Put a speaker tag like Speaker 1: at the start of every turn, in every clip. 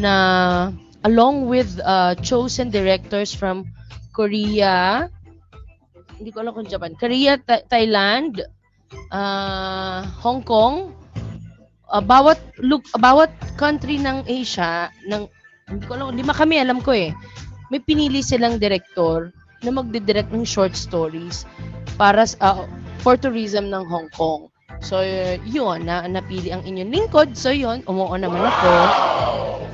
Speaker 1: na along with uh, chosen directors from Korea, hindi ko alam kung Japan, Korea, Th- Thailand, uh, Hong Kong, uh, bawat look bawat country ng Asia ng hindi ko alam, lima kami alam ko eh. May pinili silang director na magdidirect ng short stories para uh, for tourism ng Hong Kong. So, yun, na, napili ang inyong lingkod. So, yun, umuon naman ako.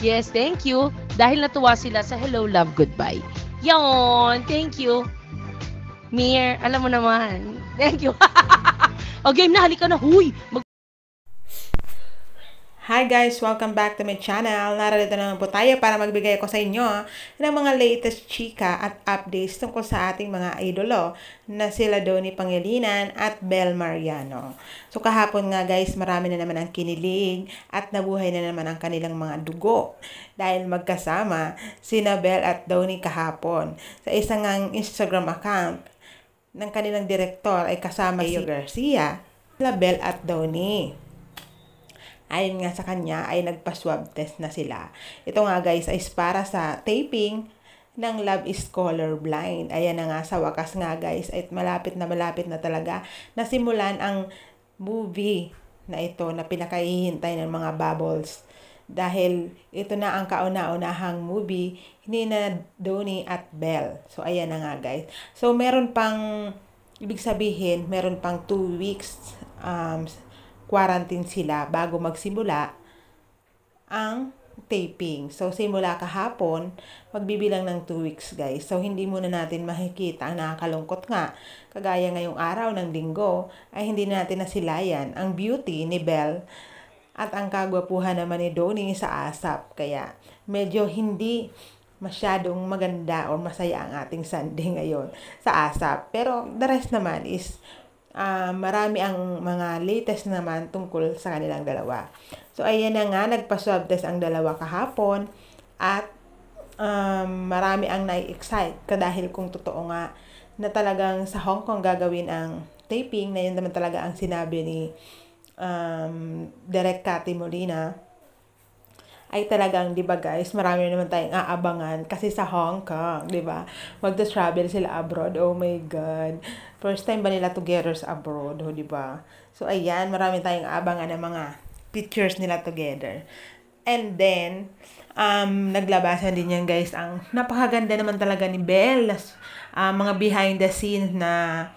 Speaker 1: Yes, thank you. Dahil natuwa sila sa Hello, Love, Goodbye. Yon, thank you. Mir, alam mo naman. Thank you. o game na, halika na. Huy, mag Hi guys! Welcome back to my channel. Narito na naman po tayo para magbigay ko sa inyo ng mga latest chika at updates tungkol sa ating mga idolo na sila Donny Pangilinan at Bel Mariano. So kahapon nga guys, marami na naman ang kinilig at nabuhay na naman ang kanilang mga dugo dahil magkasama sina Bel at Donny kahapon sa isang Instagram account ng kanilang direktor ay kasama si Garcia, Label at Donny ayon nga sa kanya ay nagpa-swab test na sila. Ito nga guys ay para sa taping ng Love is Blind. Ayan na nga sa wakas nga guys at malapit na malapit na talaga nasimulan ang movie na ito na pinakahihintay ng mga bubbles dahil ito na ang kauna-unahang movie ni na Donnie at Belle. So, ayan na nga guys. So, meron pang, ibig sabihin, meron pang 2 weeks um, quarantine sila bago magsimula ang taping. So, simula kahapon, magbibilang ng 2 weeks, guys. So, hindi muna natin makikita ang nakakalungkot nga. Kagaya ngayong araw ng linggo, ay hindi natin nasilayan ang beauty ni Belle at ang kagwapuhan naman ni Donnie sa asap. Kaya, medyo hindi masyadong maganda o masaya ang ating Sunday ngayon sa asap. Pero, the rest naman is uh, marami ang mga latest naman tungkol sa kanilang dalawa. So, ayan na nga, nagpa-swab test ang dalawa kahapon at um, marami ang nai-excite kadahil kung totoo nga na talagang sa Hong Kong gagawin ang taping na yun naman talaga ang sinabi ni um, Direk Cathy Molina ay talagang, di ba guys, marami naman tayong aabangan kasi sa Hong Kong, di ba? Magta-travel sila abroad. Oh my God. First time ba nila together sa abroad, oh, di ba? So, ayan, marami tayong aabangan ng mga pictures nila together. And then, um, naglabasan din yan guys ang napakaganda naman talaga ni Belle. Uh, mga behind the scenes na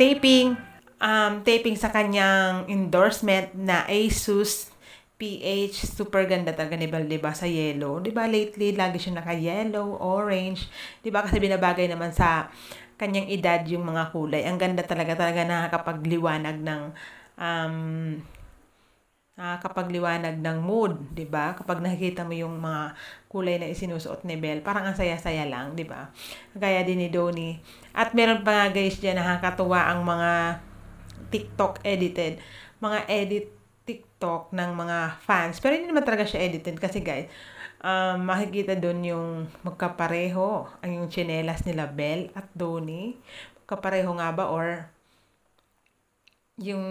Speaker 1: taping um, taping sa kanyang endorsement na Asus PH, super ganda talaga ni Belle, diba, sa yellow. Diba, lately, lagi siya naka-yellow, orange. Diba, kasi binabagay naman sa kanyang edad yung mga kulay. Ang ganda talaga talaga nakakapagliwanag ng um, nakakapagliwanag ng mood, 'di ba? Kapag nakikita mo yung mga kulay na isinusuot ni Belle, parang ang saya-saya lang, 'di ba? Kaya din ni Donny. At meron pa nga guys diyan nakakatuwa ang mga TikTok edited, mga edit TikTok ng mga fans. Pero hindi naman talaga siya edited kasi guys, um, makikita doon yung magkapareho ang yung chinelas nila Bell at Donnie. Magkapareho nga ba or yung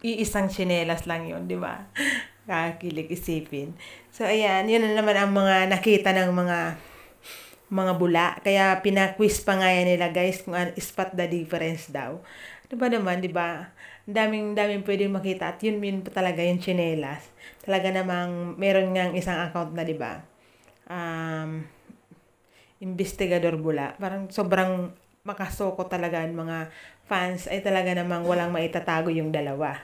Speaker 1: iisang chinelas lang yon di ba? Kakilig isipin. So, ayan, yun na naman ang mga nakita ng mga mga bula. Kaya pinaquiz pa nga yan nila guys kung ano, spot the difference daw. Ano ba naman, di ba? daming, daming pwedeng makita at yun, yun pa talaga yung chinelas. Talaga namang meron ngang isang account na, di ba? Um, investigador bula. Parang sobrang makasoko talaga ang mga fans ay talaga namang walang maitatago yung dalawa.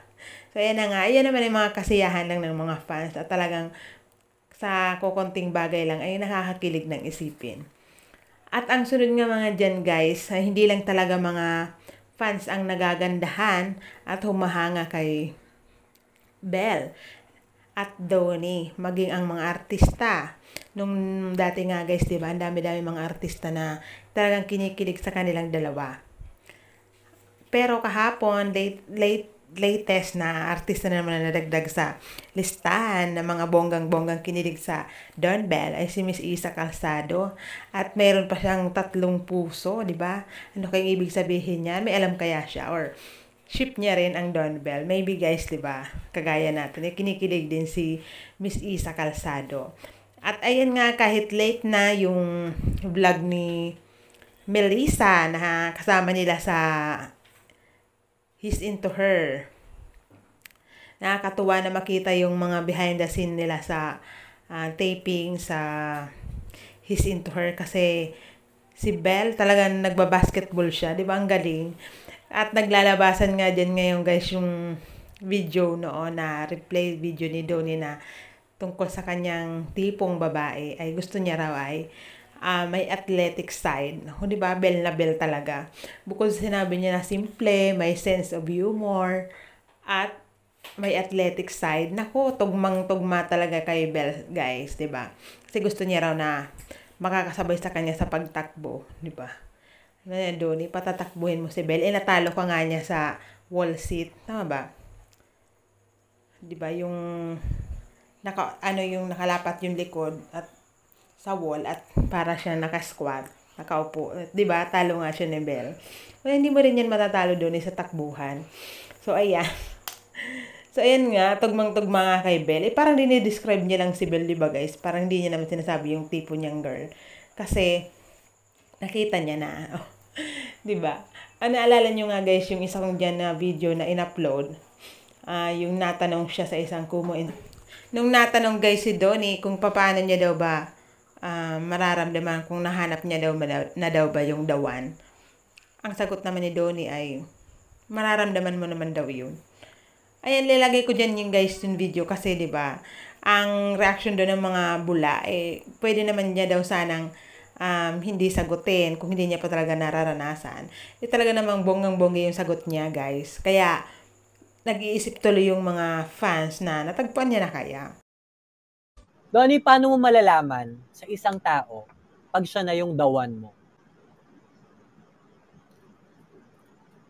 Speaker 1: So, ayan na nga. Ayan naman yung mga kasiyahan lang ng mga fans at talagang sa kukunting bagay lang ay nakakakilig ng isipin. At ang sunod nga mga dyan guys, hindi lang talaga mga fans ang nagagandahan at humahanga kay Bell at Donnie, maging ang mga artista. Nung dati nga guys, di ba, ang dami-dami mga artista na talagang kinikilig sa kanilang dalawa. Pero kahapon, late, late latest na artista na naman na nadagdag sa listahan ng mga bonggang-bonggang kinilig sa Don Bell ay si Miss Isa Calzado. At meron pa siyang tatlong puso, di ba? Ano kayong ibig sabihin niya? May alam kaya siya or ship niya rin ang Don Bell. Maybe guys, di ba? Kagaya natin. Eh, kinikilig din si Miss Isa Calzado. At ayan nga, kahit late na yung vlog ni Melissa na kasama nila sa he's into her. Nakakatuwa na makita yung mga behind the scene nila sa uh, taping, sa he's into her. Kasi si Belle talagang nagba-basketball siya. Di ba? Ang galing. At naglalabasan nga dyan ngayon guys yung video noon na replay video ni Donnie na tungkol sa kanyang tipong babae ay gusto niya raw ay uh, may athletic side. Naku, di ba? Bell na bell talaga. Bukod sinabi niya na simple, may sense of humor, at may athletic side. Nako, tugmang-tugma talaga kay Bell, guys, di ba? Kasi gusto niya raw na makakasabay sa kanya sa pagtakbo, di ba? Ano Doon, ipatatakbuhin mo si Bell. Eh, natalo ka nga niya sa wall seat. Tama ba? Di ba? Yung naka, ano yung nakalapat yung likod at sa wall at para siya naka-squat, nakaupo. 'Di ba? Talo nga siya ni Bell. Well, hindi mo rin 'yan matatalo doon eh, sa takbuhan. So ayan. So, ayan nga, tugmang-tugma nga kay Belle. Eh, parang dinidescribe niya lang si Belle, di ba guys? Parang hindi niya naman sinasabi yung tipo niyang girl. Kasi, nakita niya na. Oh, di ba? Ah, naalala niyo nga guys, yung isa kong dyan na video na in-upload. Uh, yung natanong siya sa isang kumo. Nung natanong guys si Donnie kung paano niya daw ba um, mararamdaman kung nahanap niya daw na daw ba yung dawan. Ang sagot naman ni Donnie ay, mararamdaman mo naman daw yun. Ayan, lalagay ko dyan yung guys yung video kasi ba diba, ang reaction doon ng mga bula, eh, pwede naman niya daw sanang um, hindi sagutin kung hindi niya pa talaga nararanasan. Eh, talaga namang bonggang-bongga yung sagot niya, guys. Kaya, nag-iisip tuloy yung mga fans na natagpuan niya na kaya. Donnie, paano mo malalaman sa isang tao pag siya na yung dawan mo?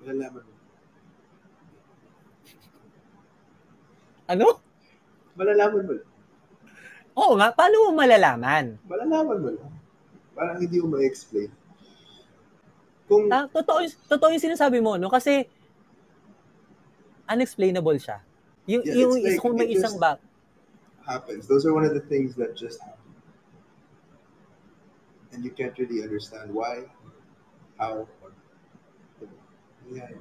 Speaker 1: Malalaman mo. Ano? Malalaman mo lang. Oo nga, paano mo malalaman? Malalaman mo lang. Parang hindi mo ma-explain. Kung... Ah, totoo, totoo yung sinasabi mo, no? Kasi unexplainable siya.
Speaker 2: Yung, yeah, yung like, kung may isang back,
Speaker 1: happens. Those are one of the things that just and you can't really understand why, how, or yeah.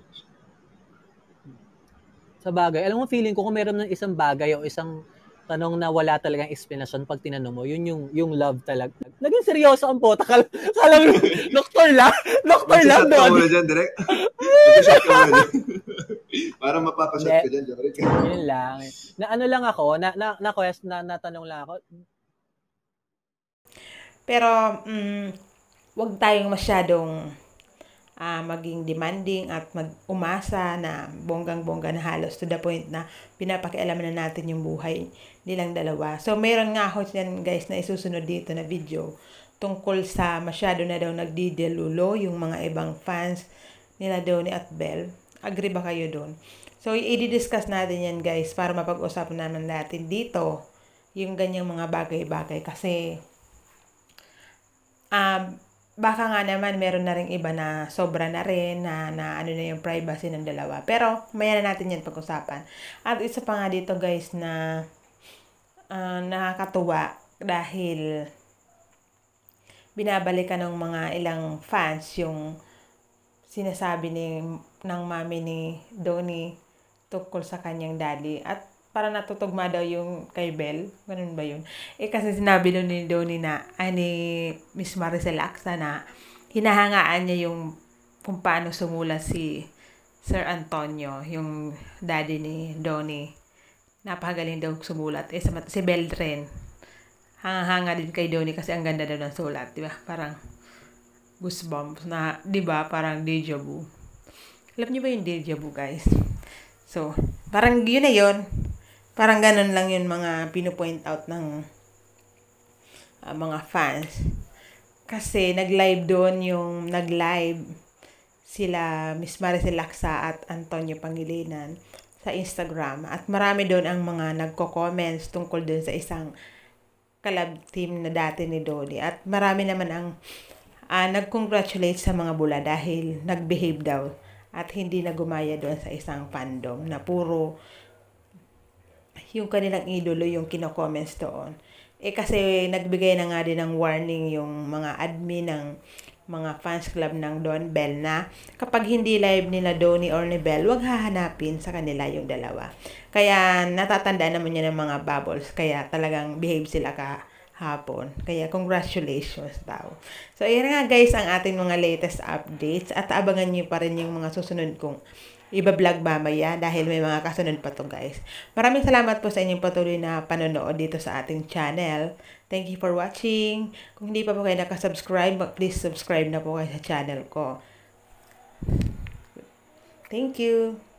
Speaker 1: Sa bagay, alam mo feeling ko kung meron ng isang bagay o isang tanong na wala talagang explanation pag tinanong mo, yun yung yung love talaga. Naging seryoso ang pota. Kal kalang doktor lang. Doktor lang doon. Mag-shot dyan, direct. mag ka muna Para mapapashot ka dyan, Jorik. yun lang. Na ano lang ako, na, na, na, quest, na, natanong lang ako. Pero, mm, wag tayong masyadong uh, maging demanding at mag-umasa na bonggang-bongga na halos to the point na pinapakialaman na natin yung buhay nilang dalawa. So, meron nga ako yan guys na isusunod dito na video tungkol sa masyado na daw nagdidelulo yung mga ibang fans nila daw ni at Bell. Agree ba kayo doon? So, i-discuss natin yan guys para mapag-usapan naman natin dito yung ganyang mga bagay-bagay kasi um, baka nga naman meron na rin iba na sobra na rin na, na ano na yung privacy ng dalawa. Pero maya na natin yan pag-usapan. At isa pa nga dito guys na uh, nakakatuwa dahil binabalikan ng mga ilang fans yung sinasabi ni ng mami ni Donnie tungkol sa kanyang daddy at para natutugma daw yung kay Bell. Ganun ba yun? Eh kasi sinabi daw ni, Donnie na, ani ah, Miss Maricel Aksa na hinahangaan niya yung kung paano sumula si Sir Antonio, yung daddy ni Donnie. Napakagaling daw sumulat. Eh, si Bell rin. Hanga-hanga din kay Donnie kasi ang ganda daw ng sulat, di ba? Parang goosebumps na, di ba? Parang deja vu. Alam niyo ba yung deja vu, guys? So, parang yun na yun. Parang ganun lang yun mga pinupoint out ng uh, mga fans. Kasi nag-live doon yung nag-live sila Miss Maricel Laksa at Antonio Pangilinan sa Instagram. At marami doon ang mga nagko-comments tungkol doon sa isang collab team na dati ni Dolly. At marami naman ang uh, nag-congratulate sa mga bula dahil nag-behave daw at hindi na gumaya doon sa isang fandom na puro yung kanilang idolo yung kino-comments doon. Eh kasi nagbigay na nga din ng warning yung mga admin ng mga fans club ng Don Bell na kapag hindi live nila Donny or ni Bell, wag hahanapin sa kanila yung dalawa. Kaya natatanda naman niya ng mga bubbles, kaya talagang behave sila ka hapon. Kaya congratulations daw. So ayan nga guys ang ating mga latest updates at abangan nyo pa rin yung mga susunod kong iba-vlog mamaya dahil may mga kasunod pa to guys. Maraming salamat po sa inyong patuloy na panonood dito sa ating channel. Thank you for watching. Kung hindi pa po kayo nakasubscribe, please subscribe na po kayo sa channel ko. Thank you.